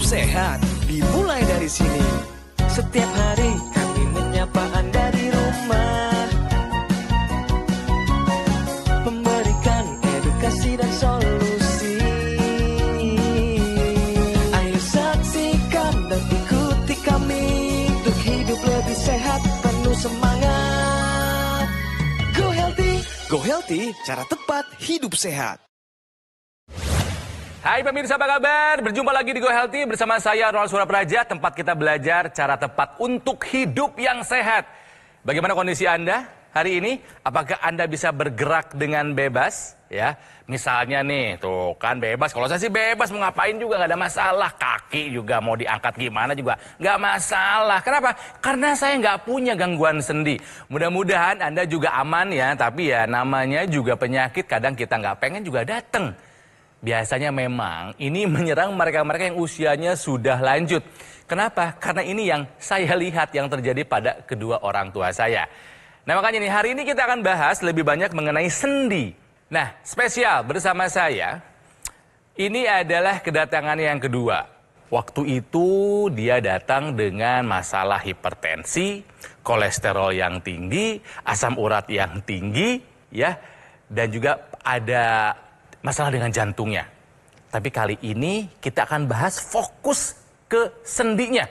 hidup sehat dimulai dari sini. Setiap hari kami menyapa Anda di rumah. Memberikan edukasi dan solusi. Ayo saksikan dan ikuti kami untuk hidup lebih sehat penuh semangat. Go healthy, go healthy, cara tepat hidup sehat. Hai pemirsa apa kabar? Berjumpa lagi di Go Healthy bersama saya Ronald Surapraja tempat kita belajar cara tepat untuk hidup yang sehat. Bagaimana kondisi Anda hari ini? Apakah Anda bisa bergerak dengan bebas? Ya, misalnya nih, tuh kan bebas. Kalau saya sih bebas mau ngapain juga nggak ada masalah. Kaki juga mau diangkat gimana juga nggak masalah. Kenapa? Karena saya nggak punya gangguan sendi. Mudah-mudahan Anda juga aman ya. Tapi ya namanya juga penyakit kadang kita nggak pengen juga datang. Biasanya memang ini menyerang mereka-mereka yang usianya sudah lanjut. Kenapa? Karena ini yang saya lihat yang terjadi pada kedua orang tua saya. Nah makanya nih hari ini kita akan bahas lebih banyak mengenai sendi. Nah spesial bersama saya, ini adalah kedatangannya yang kedua. Waktu itu dia datang dengan masalah hipertensi, kolesterol yang tinggi, asam urat yang tinggi, ya, dan juga ada masalah dengan jantungnya. Tapi kali ini kita akan bahas fokus ke sendinya.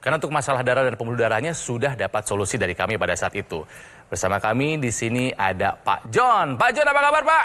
Karena untuk masalah darah dan pembuluh darahnya sudah dapat solusi dari kami pada saat itu. Bersama kami di sini ada Pak John. Pak John apa kabar Pak?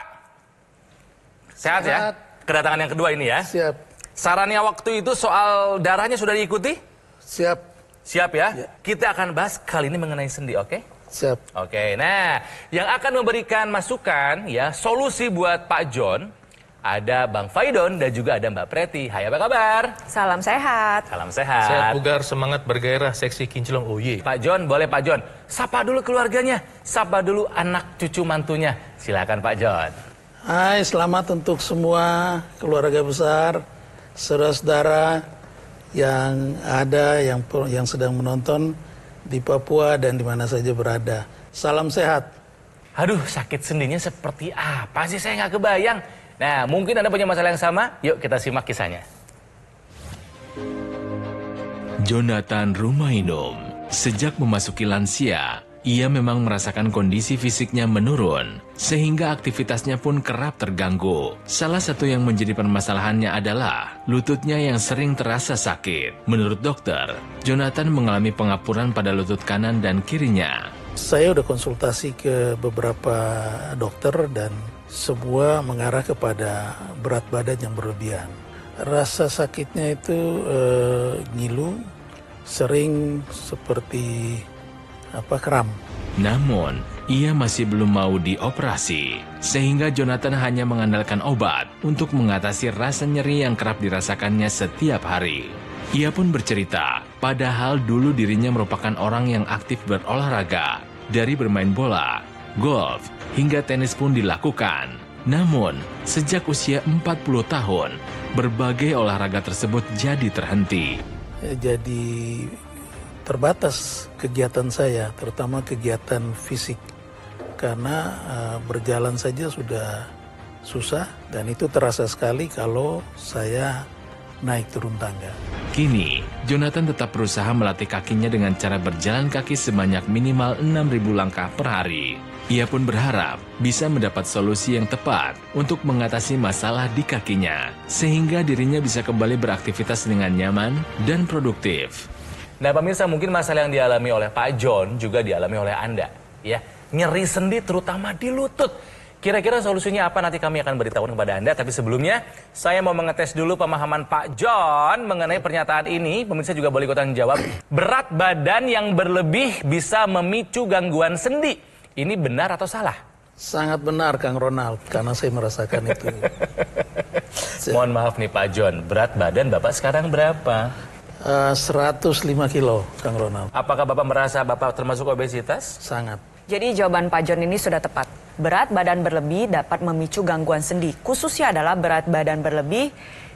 Sehat, ya? Sehat. ya? Kedatangan yang kedua ini ya? Siap. Sarannya waktu itu soal darahnya sudah diikuti? Siap. Siap ya? ya. Kita akan bahas kali ini mengenai sendi, oke? Okay? Siap. Oke, nah yang akan memberikan masukan ya solusi buat Pak John ada Bang Faidon dan juga ada Mbak Preti. Hai apa kabar? Salam sehat. Salam sehat. Sehat bugar, semangat bergairah, seksi kinclong oh, ye. Iya. Pak John, boleh Pak John. Sapa dulu keluarganya, sapa dulu anak cucu mantunya. Silakan Pak John. Hai, selamat untuk semua keluarga besar, saudara-saudara yang ada yang yang sedang menonton di Papua dan di mana saja berada. Salam sehat. Aduh, sakit sendinya seperti apa sih? Saya nggak kebayang. Nah, mungkin Anda punya masalah yang sama. Yuk kita simak kisahnya. Jonathan Rumainom sejak memasuki lansia ia memang merasakan kondisi fisiknya menurun, sehingga aktivitasnya pun kerap terganggu. Salah satu yang menjadi permasalahannya adalah lututnya yang sering terasa sakit. Menurut dokter, Jonathan mengalami pengapuran pada lutut kanan dan kirinya. Saya sudah konsultasi ke beberapa dokter dan semua mengarah kepada berat badan yang berlebihan. Rasa sakitnya itu e, ngilu, sering seperti apa kram. Namun, ia masih belum mau dioperasi, sehingga Jonathan hanya mengandalkan obat untuk mengatasi rasa nyeri yang kerap dirasakannya setiap hari. Ia pun bercerita, padahal dulu dirinya merupakan orang yang aktif berolahraga, dari bermain bola, golf, hingga tenis pun dilakukan. Namun, sejak usia 40 tahun, berbagai olahraga tersebut jadi terhenti. Eh, jadi terbatas kegiatan saya, terutama kegiatan fisik, karena uh, berjalan saja sudah susah dan itu terasa sekali kalau saya naik turun tangga. Kini, Jonathan tetap berusaha melatih kakinya dengan cara berjalan kaki sebanyak minimal 6.000 langkah per hari. Ia pun berharap bisa mendapat solusi yang tepat untuk mengatasi masalah di kakinya, sehingga dirinya bisa kembali beraktivitas dengan nyaman dan produktif. Nah pemirsa mungkin masalah yang dialami oleh Pak John juga dialami oleh Anda. Ya, nyeri sendi terutama di lutut. Kira-kira solusinya apa nanti kami akan beritahukan kepada Anda. Tapi sebelumnya, saya mau mengetes dulu pemahaman Pak John mengenai pernyataan ini. Pemirsa juga boleh ikutan jawab. Berat badan yang berlebih bisa memicu gangguan sendi. Ini benar atau salah? Sangat benar, Kang Ronald. Karena saya merasakan itu. Mohon maaf nih Pak John, berat badan Bapak sekarang berapa? Uh, eh, 105 kilo, Kang Ronald. Apakah Bapak merasa Bapak termasuk obesitas? Sangat. Jadi jawaban Pak John ini sudah tepat. Berat badan berlebih dapat memicu gangguan sendi, khususnya adalah berat badan berlebih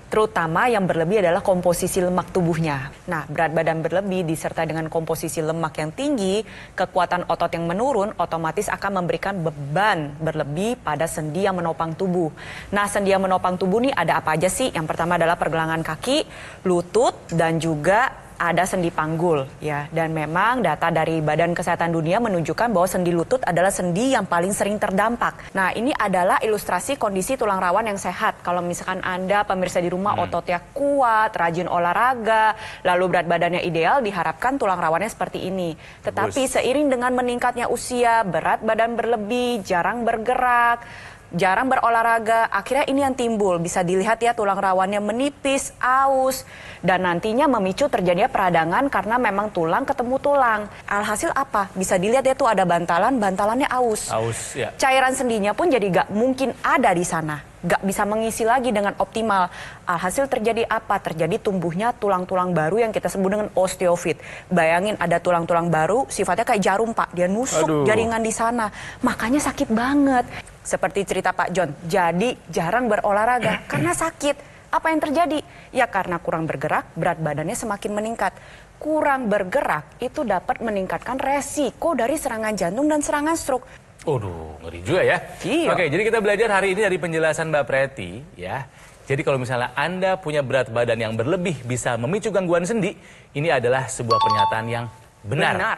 terutama yang berlebih adalah komposisi lemak tubuhnya. Nah, berat badan berlebih disertai dengan komposisi lemak yang tinggi, kekuatan otot yang menurun otomatis akan memberikan beban berlebih pada sendi yang menopang tubuh. Nah, sendi yang menopang tubuh ini ada apa aja sih? Yang pertama adalah pergelangan kaki, lutut, dan juga ada sendi panggul ya dan memang data dari Badan Kesehatan Dunia menunjukkan bahwa sendi lutut adalah sendi yang paling sering terdampak. Nah, ini adalah ilustrasi kondisi tulang rawan yang sehat. Kalau misalkan Anda pemirsa di rumah hmm. ototnya kuat, rajin olahraga, lalu berat badannya ideal, diharapkan tulang rawannya seperti ini. Tetapi seiring dengan meningkatnya usia, berat badan berlebih, jarang bergerak, jarang berolahraga, akhirnya ini yang timbul. Bisa dilihat ya tulang rawannya menipis, aus, dan nantinya memicu terjadinya peradangan karena memang tulang ketemu tulang. Alhasil apa? Bisa dilihat ya tuh ada bantalan, bantalannya aus. Aus, ya. Cairan sendinya pun jadi gak mungkin ada di sana. Gak bisa mengisi lagi dengan optimal. Alhasil terjadi apa? Terjadi tumbuhnya tulang-tulang baru yang kita sebut dengan osteofit. Bayangin ada tulang-tulang baru, sifatnya kayak jarum pak. Dia nusuk Aduh. jaringan di sana. Makanya sakit banget. Seperti cerita Pak John, jadi jarang berolahraga karena sakit. Apa yang terjadi? Ya karena kurang bergerak, berat badannya semakin meningkat. Kurang bergerak itu dapat meningkatkan resiko dari serangan jantung dan serangan stroke. Aduh, ngeri juga ya. Iya. Oke, jadi kita belajar hari ini dari penjelasan Mbak Preti ya. Jadi kalau misalnya Anda punya berat badan yang berlebih bisa memicu gangguan sendi, ini adalah sebuah pernyataan yang benar. Benar.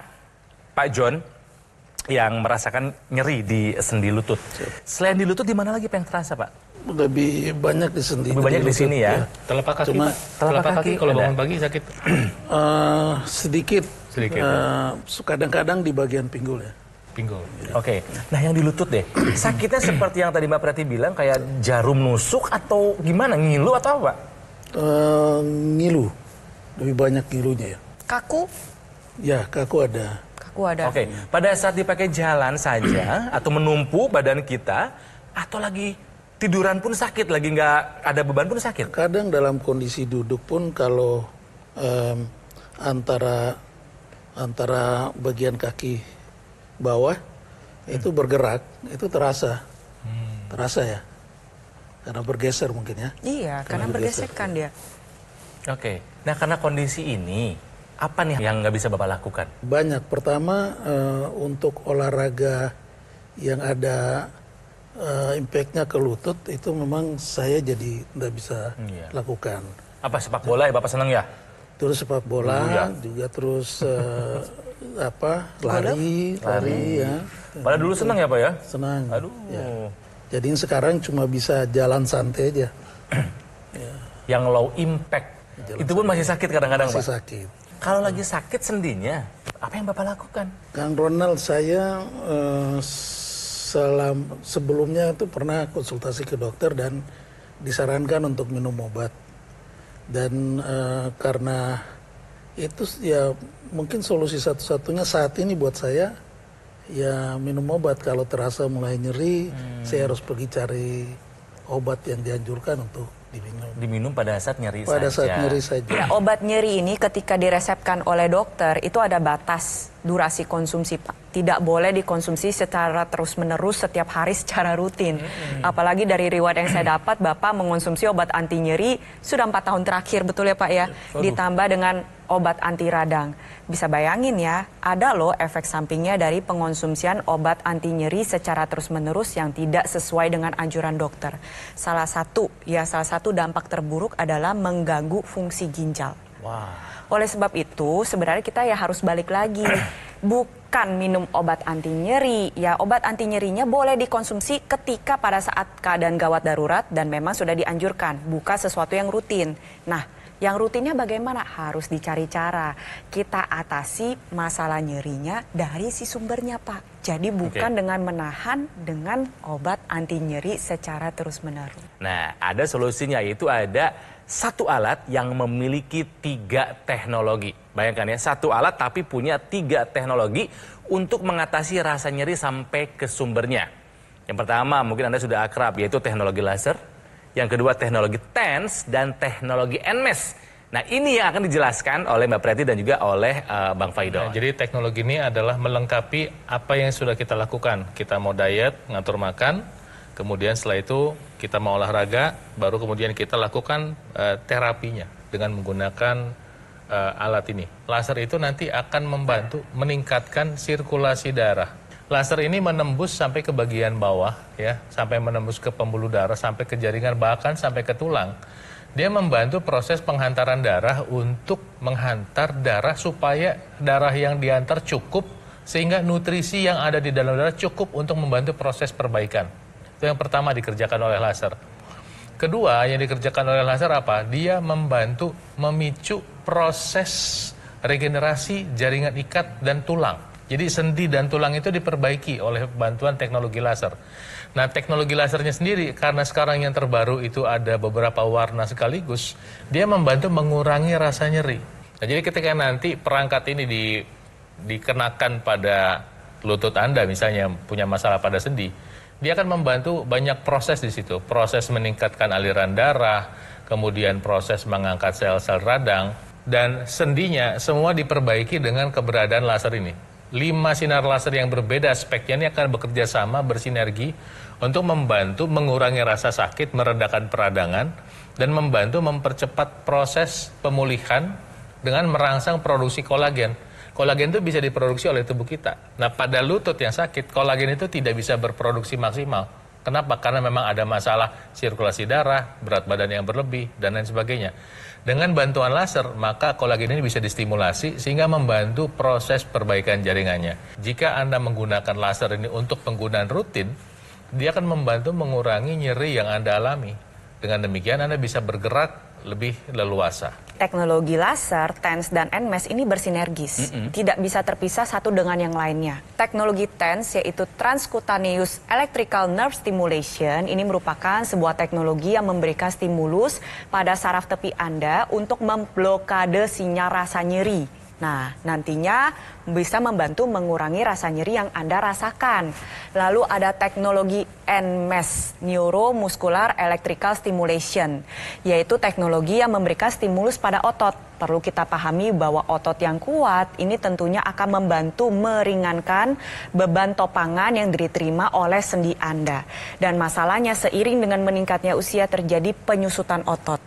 Pak John, yang merasakan nyeri di sendi lutut. Selain di lutut, di mana lagi yang terasa, Pak? lebih banyak di sendi. Lebih banyak di, lutut, sini ya. ya. Telapak kaki. Cuma telapak, kaki, kaki kalau bangun pagi sakit uh, sedikit. Sedikit. Uh, kadang-kadang di bagian pinggul ya. Pinggul. Oke. Okay. Nah, yang di lutut deh. Sakitnya seperti yang tadi Mbak Prati bilang kayak jarum nusuk atau gimana? Ngilu atau apa? Uh, ngilu. Lebih banyak ngilunya ya. Kaku? Ya, kaku ada ada. Oke, okay. pada saat dipakai jalan saja atau menumpu badan kita atau lagi tiduran pun sakit, lagi nggak ada beban pun sakit. Kadang dalam kondisi duduk pun kalau um, antara antara bagian kaki bawah hmm. itu bergerak, itu terasa, hmm. terasa ya, karena bergeser mungkin ya. Iya, karena, karena bergesekan dia. Oke, okay. nah karena kondisi ini apa nih yang nggak bisa Bapak lakukan? Banyak. Pertama uh, untuk olahraga yang ada uh, impactnya ke lutut itu memang saya jadi nggak bisa hmm, lakukan. Apa sepak bola ya Bapak senang ya? Terus sepak bola hmm, ya. juga terus uh, apa lari, lari, lari hmm. ya. Pada dulu senang ya Pak ya? Senang. Ya. Aduh. Ya. Jadi sekarang cuma bisa jalan santai aja. ya. Yang low impact Jalan itu pun masih sakit kadang-kadang masih sakit kalau lagi sakit sendinya, apa yang Bapak lakukan? Kang Ronald, saya eh, selam, sebelumnya itu pernah konsultasi ke dokter dan disarankan untuk minum obat. Dan uh, karena itu ya mungkin solusi satu-satunya saat ini buat saya ya minum obat kalau terasa mulai nyeri hmm. saya harus pergi cari obat yang dianjurkan untuk diminum. Diminum pada saat nyeri pada saja. Pada saat nyeri saja. Nah, obat nyeri ini ketika diresepkan oleh dokter itu ada batas durasi konsumsi Pak. Tidak boleh dikonsumsi secara terus-menerus setiap hari secara rutin. Apalagi dari riwayat yang saya dapat Bapak mengonsumsi obat anti nyeri sudah empat tahun terakhir betul ya Pak ya. Iya, Ditambah dengan obat anti radang. Bisa bayangin ya, ada loh efek sampingnya dari pengonsumsian obat anti nyeri secara terus-menerus yang tidak sesuai dengan anjuran dokter. Salah satu ya salah satu dampak terburuk adalah mengganggu fungsi ginjal. Wow. Oleh sebab itu, sebenarnya kita ya harus balik lagi. Bukan minum obat anti nyeri. Ya, obat anti nyerinya boleh dikonsumsi ketika pada saat keadaan gawat darurat dan memang sudah dianjurkan. Buka sesuatu yang rutin. Nah, yang rutinnya bagaimana? Harus dicari cara. Kita atasi masalah nyerinya dari si sumbernya, Pak. Jadi bukan okay. dengan menahan dengan obat anti nyeri secara terus-menerus. Nah, ada solusinya yaitu ada satu alat yang memiliki tiga teknologi. Bayangkan ya, satu alat tapi punya tiga teknologi untuk mengatasi rasa nyeri sampai ke sumbernya. Yang pertama mungkin Anda sudah akrab, yaitu teknologi laser. Yang kedua teknologi TENS dan teknologi NMES. Nah ini yang akan dijelaskan oleh Mbak Preti dan juga oleh uh, Bang Faido. Nah, jadi teknologi ini adalah melengkapi apa yang sudah kita lakukan. Kita mau diet, ngatur makan, Kemudian setelah itu kita mau olahraga, baru kemudian kita lakukan uh, terapinya dengan menggunakan uh, alat ini. Laser itu nanti akan membantu meningkatkan sirkulasi darah. Laser ini menembus sampai ke bagian bawah ya, sampai menembus ke pembuluh darah, sampai ke jaringan bahkan sampai ke tulang. Dia membantu proses penghantaran darah untuk menghantar darah supaya darah yang diantar cukup sehingga nutrisi yang ada di dalam darah cukup untuk membantu proses perbaikan. Itu yang pertama dikerjakan oleh laser. Kedua yang dikerjakan oleh laser apa? Dia membantu memicu proses regenerasi jaringan ikat dan tulang. Jadi sendi dan tulang itu diperbaiki oleh bantuan teknologi laser. Nah teknologi lasernya sendiri karena sekarang yang terbaru itu ada beberapa warna sekaligus, dia membantu mengurangi rasa nyeri. Nah, jadi ketika nanti perangkat ini di, dikenakan pada lutut Anda misalnya punya masalah pada sendi, dia akan membantu banyak proses di situ. Proses meningkatkan aliran darah, kemudian proses mengangkat sel-sel radang, dan sendinya semua diperbaiki dengan keberadaan laser ini. Lima sinar laser yang berbeda speknya ini akan bekerja sama bersinergi untuk membantu mengurangi rasa sakit, meredakan peradangan, dan membantu mempercepat proses pemulihan dengan merangsang produksi kolagen. Kolagen itu bisa diproduksi oleh tubuh kita. Nah, pada lutut yang sakit, kolagen itu tidak bisa berproduksi maksimal. Kenapa? Karena memang ada masalah sirkulasi darah, berat badan yang berlebih, dan lain sebagainya. Dengan bantuan laser, maka kolagen ini bisa distimulasi sehingga membantu proses perbaikan jaringannya. Jika Anda menggunakan laser ini untuk penggunaan rutin, dia akan membantu mengurangi nyeri yang Anda alami. Dengan demikian Anda bisa bergerak lebih leluasa teknologi laser, TENS, dan NMES ini bersinergis. Mm -hmm. Tidak bisa terpisah satu dengan yang lainnya. Teknologi TENS yaitu Transcutaneous Electrical Nerve Stimulation ini merupakan sebuah teknologi yang memberikan stimulus pada saraf tepi Anda untuk memblokade sinyal rasa nyeri. Nah, nantinya bisa membantu mengurangi rasa nyeri yang Anda rasakan. Lalu ada teknologi NMES, Neuromuscular Electrical Stimulation, yaitu teknologi yang memberikan stimulus pada otot. Perlu kita pahami bahwa otot yang kuat ini tentunya akan membantu meringankan beban topangan yang diterima oleh sendi Anda. Dan masalahnya seiring dengan meningkatnya usia terjadi penyusutan otot.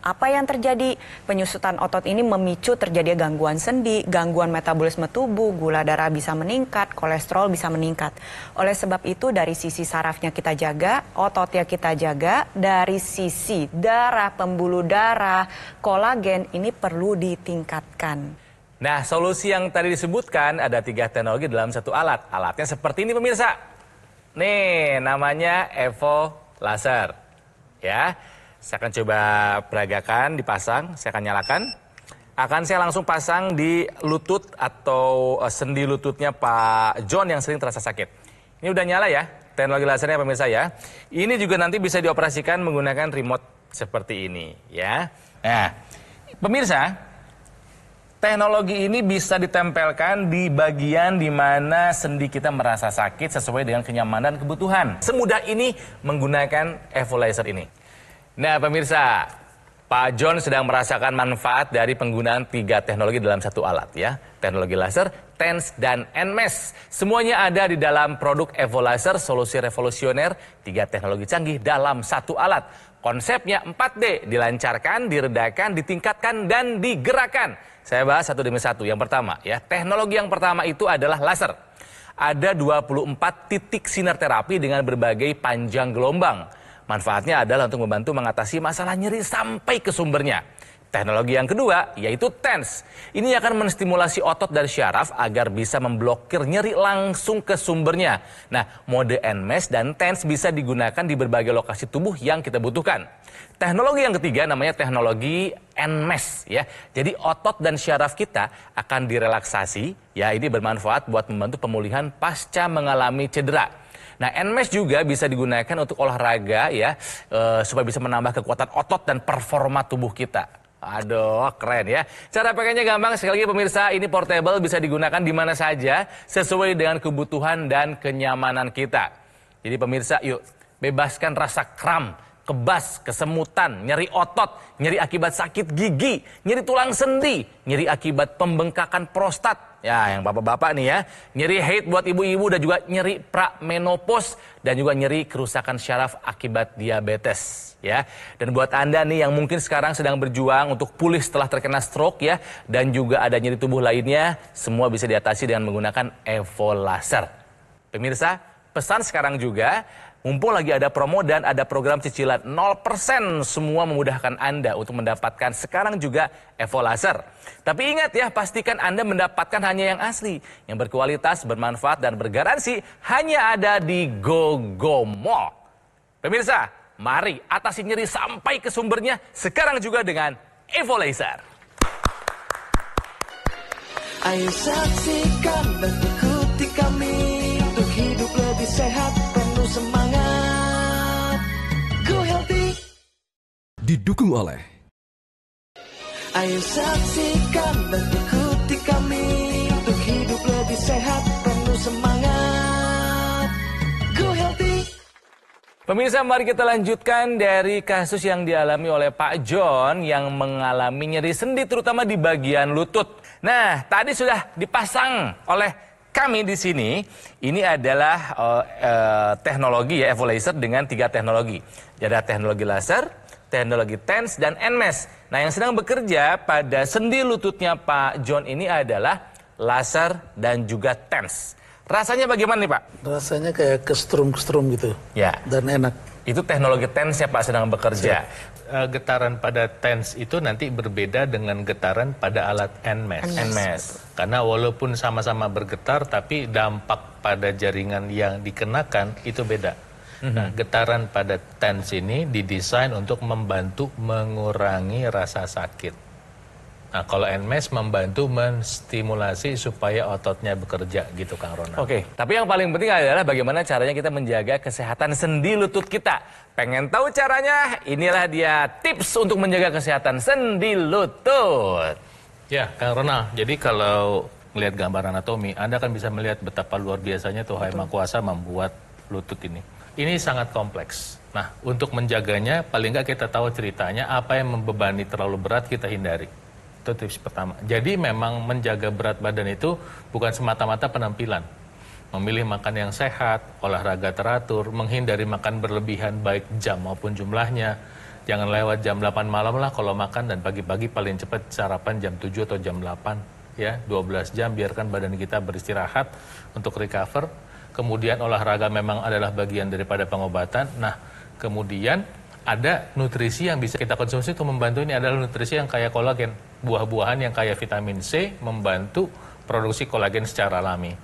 Apa yang terjadi? Penyusutan otot ini memicu terjadinya gangguan sendi, gangguan metabolisme tubuh, gula darah bisa meningkat, kolesterol bisa meningkat. Oleh sebab itu dari sisi sarafnya kita jaga, ototnya kita jaga, dari sisi darah, pembuluh darah, kolagen ini perlu ditingkatkan. Nah, solusi yang tadi disebutkan ada tiga teknologi dalam satu alat. Alatnya seperti ini pemirsa. Nih, namanya Evo Laser. Ya, saya akan coba peragakan, dipasang, saya akan nyalakan. Akan saya langsung pasang di lutut atau eh, sendi lututnya Pak John yang sering terasa sakit. Ini udah nyala ya, teknologi lasernya pemirsa ya. Ini juga nanti bisa dioperasikan menggunakan remote seperti ini ya. Nah, pemirsa, teknologi ini bisa ditempelkan di bagian di mana sendi kita merasa sakit sesuai dengan kenyamanan dan kebutuhan. Semudah ini menggunakan evolizer ini. Nah, pemirsa, Pak John sedang merasakan manfaat dari penggunaan tiga teknologi dalam satu alat ya. Teknologi laser, TENS, dan NMES. Semuanya ada di dalam produk Evo Laser, solusi revolusioner, tiga teknologi canggih dalam satu alat. Konsepnya 4D, dilancarkan, diredakan, ditingkatkan, dan digerakkan. Saya bahas satu demi satu. Yang pertama ya, teknologi yang pertama itu adalah laser. Ada 24 titik sinar terapi dengan berbagai panjang gelombang Manfaatnya adalah untuk membantu mengatasi masalah nyeri sampai ke sumbernya. Teknologi yang kedua yaitu TENS. Ini akan menstimulasi otot dan syaraf agar bisa memblokir nyeri langsung ke sumbernya. Nah, mode NMES dan TENS bisa digunakan di berbagai lokasi tubuh yang kita butuhkan. Teknologi yang ketiga namanya teknologi NMES ya. Jadi otot dan syaraf kita akan direlaksasi. Ya, ini bermanfaat buat membantu pemulihan pasca mengalami cedera. Nah, NMES juga bisa digunakan untuk olahraga ya, uh, supaya bisa menambah kekuatan otot dan performa tubuh kita. Aduh, keren ya. Cara pakainya gampang. Sekali lagi pemirsa, ini portable bisa digunakan di mana saja sesuai dengan kebutuhan dan kenyamanan kita. Jadi pemirsa, yuk bebaskan rasa kram, kebas, kesemutan, nyeri otot, nyeri akibat sakit gigi, nyeri tulang sendi, nyeri akibat pembengkakan prostat, Ya, yang bapak-bapak nih ya. Nyeri hate buat ibu-ibu dan juga nyeri pramenopause dan juga nyeri kerusakan syaraf akibat diabetes ya. Dan buat Anda nih yang mungkin sekarang sedang berjuang untuk pulih setelah terkena stroke ya dan juga ada nyeri tubuh lainnya, semua bisa diatasi dengan menggunakan Evo Laser. Pemirsa, pesan sekarang juga Mumpung lagi ada promo dan ada program cicilan 0% semua memudahkan Anda untuk mendapatkan sekarang juga Evo Laser. Tapi ingat ya, pastikan Anda mendapatkan hanya yang asli, yang berkualitas, bermanfaat, dan bergaransi hanya ada di GoGo Pemirsa, mari atasi nyeri sampai ke sumbernya sekarang juga dengan Evo Laser. Ayo saksikan dan ikuti kami untuk hidup lebih sehat. didukung oleh Ayo saksikan dan ikuti kami untuk hidup lebih sehat penuh semangat. Go healthy. Pemirsa mari kita lanjutkan dari kasus yang dialami oleh Pak John yang mengalami nyeri sendi terutama di bagian lutut. Nah, tadi sudah dipasang oleh kami di sini ini adalah uh, uh, teknologi ya Evolaser dengan tiga teknologi. Ada teknologi laser, teknologi TENS dan NMES. Nah, yang sedang bekerja pada sendi lututnya Pak John ini adalah laser dan juga TENS. Rasanya bagaimana nih Pak? Rasanya kayak kestrum-kestrum gitu. Ya. Dan enak. Itu teknologi TENS ya Pak sedang bekerja. Ya. uh, getaran pada tens itu nanti berbeda dengan getaran pada alat NMES. NMES. Karena walaupun sama-sama bergetar tapi dampak pada jaringan yang dikenakan itu beda. Nah, mm-hmm. getaran pada tens ini didesain untuk membantu mengurangi rasa sakit. Nah, kalau NMES membantu menstimulasi supaya ototnya bekerja gitu Kang Rona. Oke, tapi yang paling penting adalah bagaimana caranya kita menjaga kesehatan sendi lutut kita. Pengen tahu caranya? Inilah dia tips untuk menjaga kesehatan sendi lutut. Ya, Kang Rona. Jadi kalau melihat gambar anatomi, Anda akan bisa melihat betapa luar biasanya Tuhan Maha Kuasa membuat lutut ini ini sangat kompleks. Nah, untuk menjaganya, paling nggak kita tahu ceritanya apa yang membebani terlalu berat kita hindari. Itu tips pertama. Jadi memang menjaga berat badan itu bukan semata-mata penampilan. Memilih makan yang sehat, olahraga teratur, menghindari makan berlebihan baik jam maupun jumlahnya. Jangan lewat jam 8 malam lah kalau makan dan pagi-pagi paling cepat sarapan jam 7 atau jam 8 ya 12 jam biarkan badan kita beristirahat untuk recover kemudian olahraga memang adalah bagian daripada pengobatan. Nah, kemudian ada nutrisi yang bisa kita konsumsi untuk membantu ini adalah nutrisi yang kaya kolagen, buah-buahan yang kaya vitamin C membantu produksi kolagen secara alami.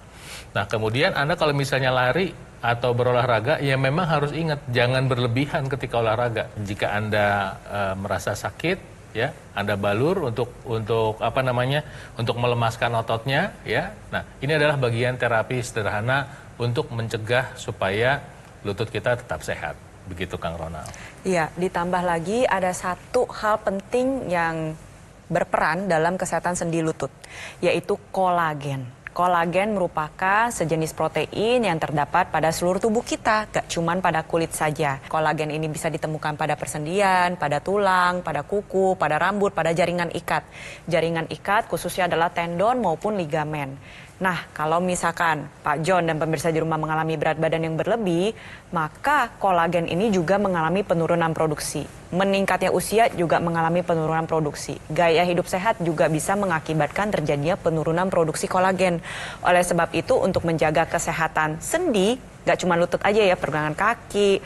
Nah, kemudian Anda kalau misalnya lari atau berolahraga ya memang harus ingat jangan berlebihan ketika olahraga. Jika Anda e, merasa sakit ya, Anda balur untuk untuk apa namanya? untuk melemaskan ototnya ya. Nah, ini adalah bagian terapi sederhana untuk mencegah supaya lutut kita tetap sehat. Begitu Kang Ronald. Iya, ditambah lagi ada satu hal penting yang berperan dalam kesehatan sendi lutut, yaitu kolagen. Kolagen merupakan sejenis protein yang terdapat pada seluruh tubuh kita, gak cuman pada kulit saja. Kolagen ini bisa ditemukan pada persendian, pada tulang, pada kuku, pada rambut, pada jaringan ikat. Jaringan ikat khususnya adalah tendon maupun ligamen. Nah, kalau misalkan Pak John dan pemirsa di rumah mengalami berat badan yang berlebih, maka kolagen ini juga mengalami penurunan produksi. Meningkatnya usia juga mengalami penurunan produksi. Gaya hidup sehat juga bisa mengakibatkan terjadinya penurunan produksi kolagen. Oleh sebab itu, untuk menjaga kesehatan sendi, gak cuma lutut aja ya, pergelangan kaki,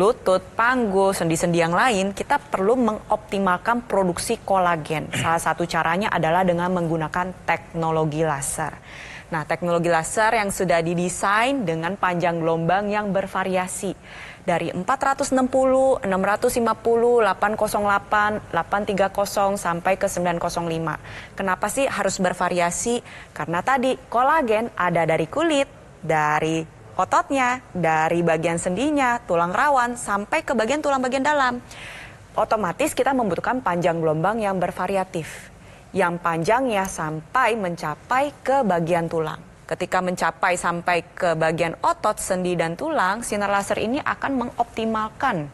lutut, panggul, sendi-sendi yang lain, kita perlu mengoptimalkan produksi kolagen. Salah satu caranya adalah dengan menggunakan teknologi laser. Nah, teknologi laser yang sudah didesain dengan panjang gelombang yang bervariasi dari 460, 650, 808, 830 sampai ke 905. Kenapa sih harus bervariasi? Karena tadi kolagen ada dari kulit, dari ototnya, dari bagian sendinya, tulang rawan sampai ke bagian tulang bagian dalam. Otomatis kita membutuhkan panjang gelombang yang bervariatif yang panjangnya sampai mencapai ke bagian tulang. Ketika mencapai sampai ke bagian otot, sendi, dan tulang, sinar laser ini akan mengoptimalkan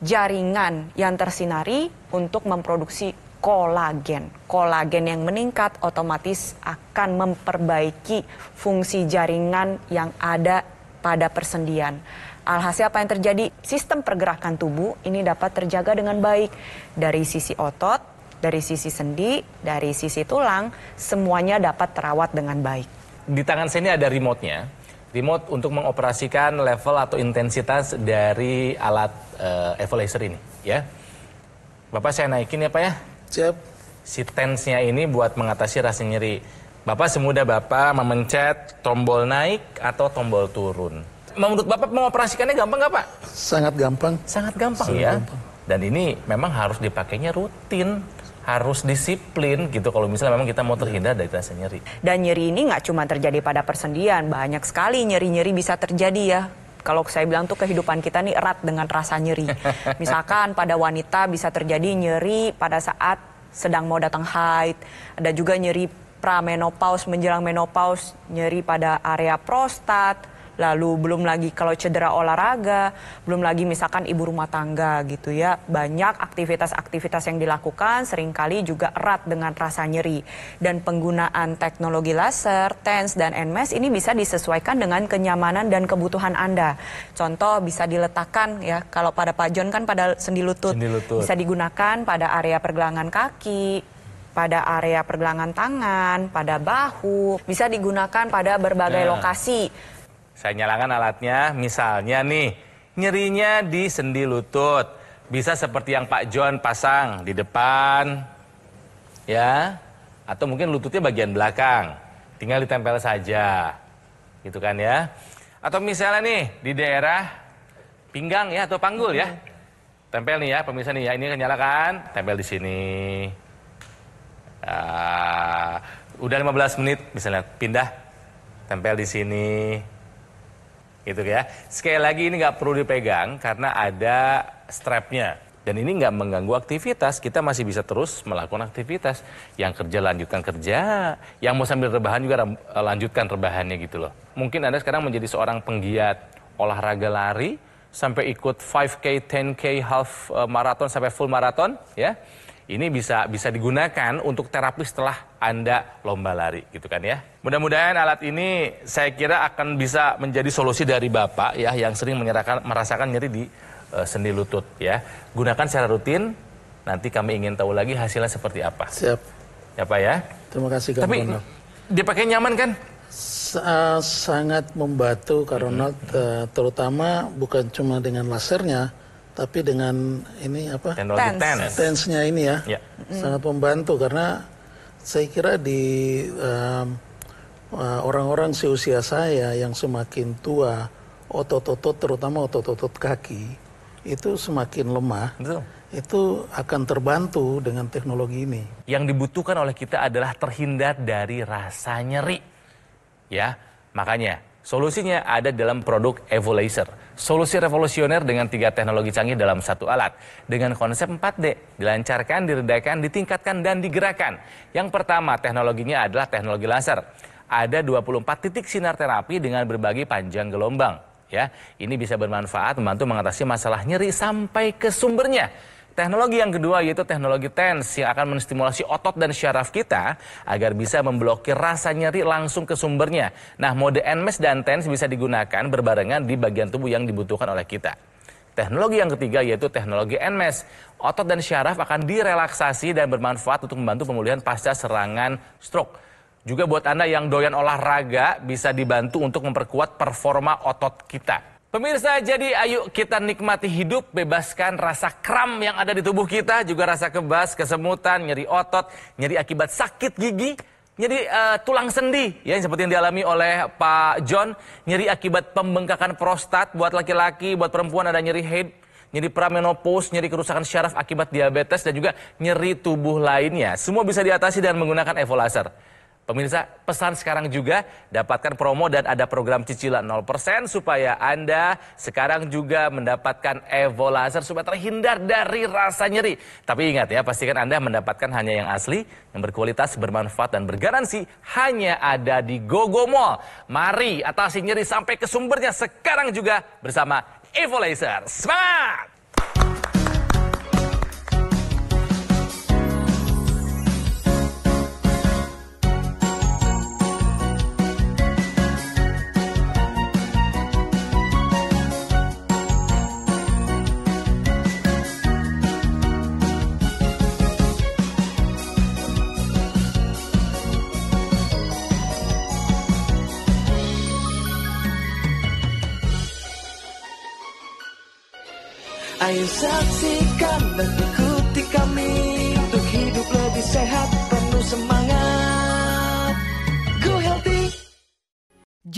jaringan yang tersinari untuk memproduksi kolagen. Kolagen yang meningkat otomatis akan memperbaiki fungsi jaringan yang ada pada persendian. Alhasil apa yang terjadi? Sistem pergerakan tubuh ini dapat terjaga dengan baik dari sisi otot, dari sisi sendi, dari sisi tulang, semuanya dapat terawat dengan baik. Di tangan saya ini ada remote-nya. Remote untuk mengoperasikan level atau intensitas dari alat uh, evaluator ini, ya. Bapak saya naikin ya, Pak ya. Siap. Si tensnya ini buat mengatasi rasa nyeri. Bapak semudah Bapak memencet tombol naik atau tombol turun. Menurut Bapak mengoperasikannya gampang nggak Pak? Sangat gampang. Sangat gampang Sangat ya. Gampang. Dan ini memang harus dipakainya rutin harus disiplin gitu kalau misalnya memang kita mau terhindar dari rasa nyeri. Dan nyeri ini nggak cuma terjadi pada persendian, banyak sekali nyeri-nyeri bisa terjadi ya kalau saya bilang tuh kehidupan kita nih erat dengan rasa nyeri. Misalkan pada wanita bisa terjadi nyeri pada saat sedang mau datang haid, ada juga nyeri pramenopause menjelang menopause, nyeri pada area prostat, lalu belum lagi kalau cedera olahraga, belum lagi misalkan ibu rumah tangga gitu ya. Banyak aktivitas-aktivitas yang dilakukan seringkali juga erat dengan rasa nyeri. Dan penggunaan teknologi laser, TENS, dan NMES ini bisa disesuaikan dengan kenyamanan dan kebutuhan Anda. Contoh bisa diletakkan ya, kalau pada Pak John kan pada sendi lutut. Sendi lutut. Bisa digunakan pada area pergelangan kaki, pada area pergelangan tangan, pada bahu, bisa digunakan pada berbagai nah. lokasi saya nyalakan alatnya, misalnya nih, nyerinya di sendi lutut. Bisa seperti yang Pak John pasang di depan, ya, atau mungkin lututnya bagian belakang. Tinggal ditempel saja, gitu kan ya. Atau misalnya nih, di daerah pinggang ya, atau panggul ya. Mm-hmm. Tempel nih ya, pemirsa nih ya, ini nyalakan, tempel di sini. Uh, udah 15 menit misalnya pindah tempel di sini gitu ya. Sekali lagi ini nggak perlu dipegang karena ada strapnya. Dan ini nggak mengganggu aktivitas, kita masih bisa terus melakukan aktivitas. Yang kerja lanjutkan kerja, yang mau sambil rebahan juga eh, lanjutkan rebahannya gitu loh. Mungkin Anda sekarang menjadi seorang penggiat olahraga lari, sampai ikut 5K, 10K, half eh, marathon, sampai full marathon ya ini bisa bisa digunakan untuk terapi setelah Anda lomba lari gitu kan ya. Mudah-mudahan alat ini saya kira akan bisa menjadi solusi dari Bapak ya yang sering menyerahkan, merasakan nyeri di uh, sendi lutut ya. Gunakan secara rutin, nanti kami ingin tahu lagi hasilnya seperti apa. Siap. Ya Pak ya. Terima kasih Kak Tapi Bruno. dipakai nyaman kan? sangat membantu karena mm eh, -hmm. terutama bukan cuma dengan lasernya, tapi dengan ini apa tense. tense nya ini ya yeah. sangat membantu karena saya kira di um, orang-orang seusia saya yang semakin tua otot-otot terutama otot-otot kaki itu semakin lemah Betul. itu akan terbantu dengan teknologi ini yang dibutuhkan oleh kita adalah terhindar dari rasa nyeri ya makanya Solusinya ada dalam produk Evolaser, solusi revolusioner dengan tiga teknologi canggih dalam satu alat. Dengan konsep 4D, dilancarkan, diredakan, ditingkatkan, dan digerakkan. Yang pertama, teknologinya adalah teknologi laser. Ada 24 titik sinar terapi dengan berbagai panjang gelombang. Ya, ini bisa bermanfaat membantu mengatasi masalah nyeri sampai ke sumbernya. Teknologi yang kedua yaitu teknologi TENS yang akan menstimulasi otot dan syaraf kita agar bisa memblokir rasa nyeri langsung ke sumbernya. Nah, mode NMES dan TENS bisa digunakan berbarengan di bagian tubuh yang dibutuhkan oleh kita. Teknologi yang ketiga yaitu teknologi NMES. Otot dan syaraf akan direlaksasi dan bermanfaat untuk membantu pemulihan pasca serangan stroke. Juga buat Anda yang doyan olahraga bisa dibantu untuk memperkuat performa otot kita. Pemirsa, jadi ayo kita nikmati hidup, bebaskan rasa kram yang ada di tubuh kita, juga rasa kebas, kesemutan, nyeri otot, nyeri akibat sakit gigi, nyeri uh, tulang sendi, ya seperti yang dialami oleh Pak John, nyeri akibat pembengkakan prostat buat laki-laki, buat perempuan ada nyeri head, nyeri pramenopause, nyeri kerusakan syaraf akibat diabetes, dan juga nyeri tubuh lainnya. Semua bisa diatasi dengan menggunakan Evolaser. Pemirsa, pesan sekarang juga dapatkan promo dan ada program cicilan 0% supaya Anda sekarang juga mendapatkan Evo Laser supaya terhindar dari rasa nyeri. Tapi ingat ya, pastikan Anda mendapatkan hanya yang asli, yang berkualitas, bermanfaat, dan bergaransi hanya ada di GoGo Mall. Mari atasi nyeri sampai ke sumbernya sekarang juga bersama Evo Laser. Semangat!